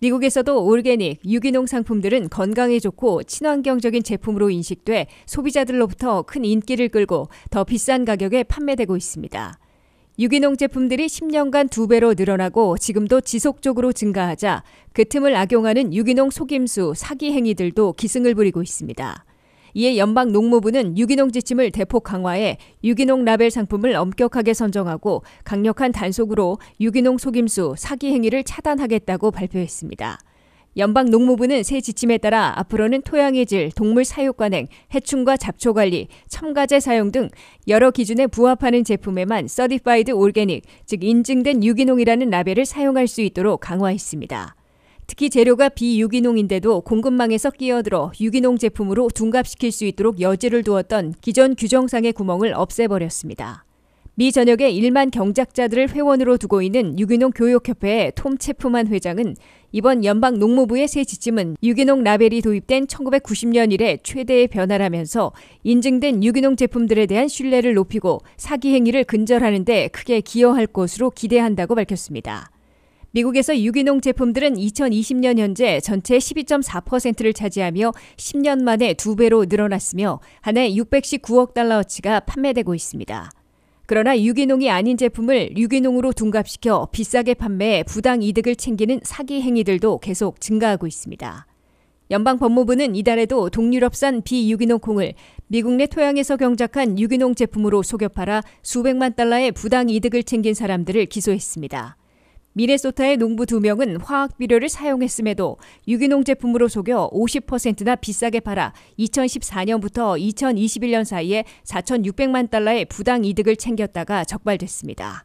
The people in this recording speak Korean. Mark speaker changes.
Speaker 1: 미국에서도 올게닉, 유기농 상품들은 건강에 좋고 친환경적인 제품으로 인식돼 소비자들로부터 큰 인기를 끌고 더 비싼 가격에 판매되고 있습니다. 유기농 제품들이 10년간 두배로 늘어나고 지금도 지속적으로 증가하자 그 틈을 악용하는 유기농 속임수, 사기 행위들도 기승을 부리고 있습니다. 이에 연방 농무부는 유기농 지침을 대폭 강화해 유기농 라벨 상품을 엄격하게 선정하고 강력한 단속으로 유기농 속임수, 사기 행위를 차단하겠다고 발표했습니다. 연방 농무부는 새 지침에 따라 앞으로는 토양의 질, 동물 사육 관행, 해충과 잡초 관리, 첨가제 사용 등 여러 기준에 부합하는 제품에만 서디파이드 올게닉, 즉 인증된 유기농이라는 라벨을 사용할 수 있도록 강화했습니다. 특히 재료가 비유기농인데도 공급망에서 끼어들어 유기농 제품으로 둔갑시킬 수 있도록 여지를 두었던 기존 규정상의 구멍을 없애버렸습니다. 미 전역의 1만 경작자들을 회원으로 두고 있는 유기농 교육협회의 톰 체프만 회장은 이번 연방 농무부의 새 지침은 유기농 라벨이 도입된 1990년 이래 최대의 변화라면서 인증된 유기농 제품들에 대한 신뢰를 높이고 사기 행위를 근절하는 데 크게 기여할 것으로 기대한다고 밝혔습니다. 미국에서 유기농 제품들은 2020년 현재 전체 12.4%를 차지하며 10년 만에 두배로 늘어났으며 한 해 619억 달러어치가 판매되고 있습니다. 그러나 유기농이 아닌 제품을 유기농으로 둔갑시켜 비싸게 판매해 부당 이득을 챙기는 사기 행위들도 계속 증가하고 있습니다. 연방 법무부는 이달에도 동유럽산 비유기농 콩을 미국 내 토양에서 경작한 유기농 제품으로 속여 팔아 수백만 달러의 부당 이득을 챙긴 사람들을 기소했습니다. 미네소타의 농부 2명은 화학 비료를 사용했음에도 유기농 제품으로 속여 50%나 비싸게 팔아 2014년부터 2021년 사이에 4,600만 달러의 부당 이득을 챙겼다가 적발됐습니다.